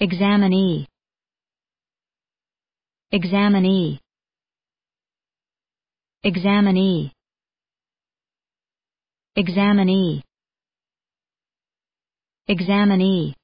examinee examinee examinee examinee examinee